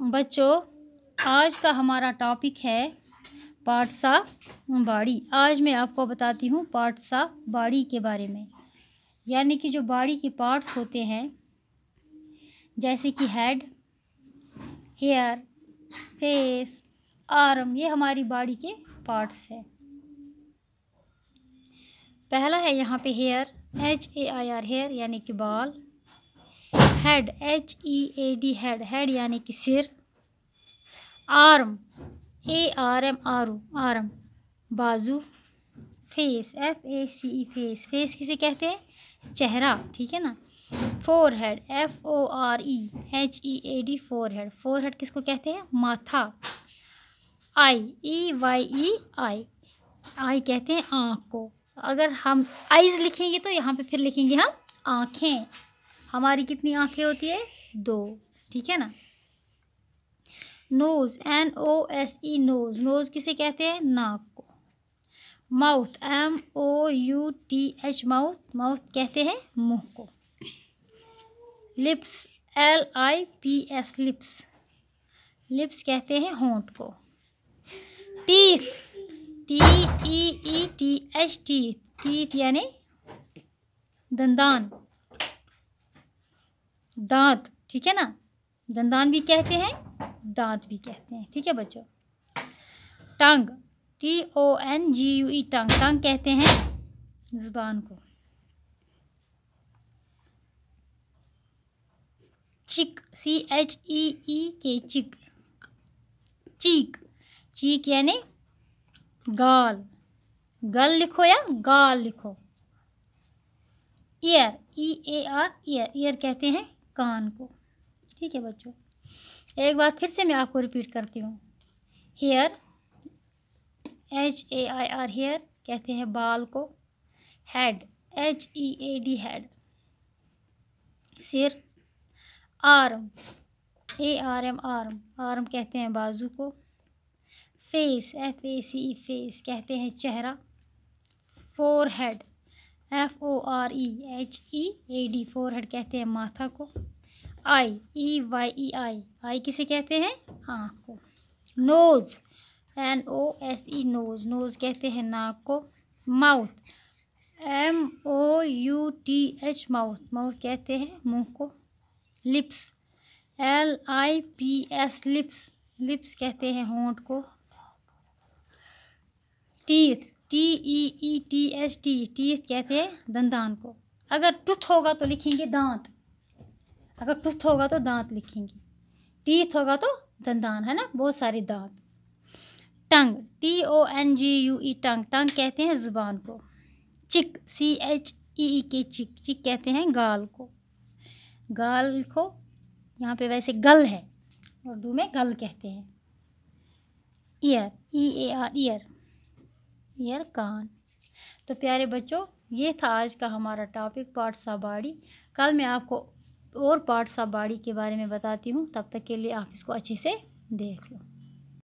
बच्चों आज का हमारा टॉपिक है पाठसा बाड़ी आज मैं आपको बताती हूँ पाठसा बाड़ी के बारे में यानी कि जो बाड़ी के पार्ट्स होते हैं जैसे कि हेड हेयर फेस आर्म ये हमारी बाडी के पार्ट्स हैं पहला है यहाँ पे hair H A I R hair यानी कि बाल head H E A D head head यानी कि सिर arm A R M R O arm बाजू face F A C E face face किसे कहते हैं चेहरा ठीक है ना forehead F O R E H E A D forehead forehead किसको कहते हैं माथा आई ई वाई ई आई आई कहते हैं आँख को अगर हम आइज़ लिखेंगे तो यहाँ पे फिर लिखेंगे हम आँखें हमारी कितनी आँखें होती है दो ठीक है ना nose N O S E nose nose किसे कहते हैं नाक को mouth M O U T H mouth mouth कहते हैं मुंह को lips L I P S lips lips कहते हैं होंठ को teeth T E T H teeth teeth यानी दंदान दांत ठीक है ना दंदान भी कहते हैं दांत भी कहते हैं ठीक है बच्चों tongue T O N G U E tongue tongue कहते हैं ज़ुबान को चिक सी एच ई ई के चिक चीक चीक यानी गाल गल लिखो या गाल लिखो ear E A R ear ear कहते हैं कान को ठीक है बच्चों एक बार फिर से मैं आपको रिपीट करती हूँ hair H A I R hair कहते हैं बाल को head H E A D head सिर arm A R M arm arm कहते हैं बाजू को face F A C face कहते हैं चेहरा forehead F O R E H E A D forehead कहते हैं माथा को आई ई वाई ई आई आई किसे कहते हैं आँख को nose N O S E nose nose कहते हैं नाक को mouth M O U T H mouth mouth कहते हैं मुंह को lips L I P S lips lips कहते हैं होंठ को teeth T E E T H T T कहते हैं दंदान को अगर टुथ होगा तो लिखेंगे दांत अगर टुथ होगा तो दांत लिखेंगे टीथ होगा तो दंदान है ना बहुत सारे दांत tongue T O N G U E tongue tongue कहते हैं ज़ुबान को चिक सी एच ई ई के चिक चिक कहते हैं गाल को गाल को यहाँ पे वैसे गल है उर्दू में गल कहते हैं ear E A R ear ear कान तो प्यारे बच्चों ये था आज का हमारा टॉपिक पार्ट साबाड़ी कल मैं आपको और पार्ट साबाड़ी के बारे में बताती हूँ तब तक के लिए आप इसको अच्छे से देख लो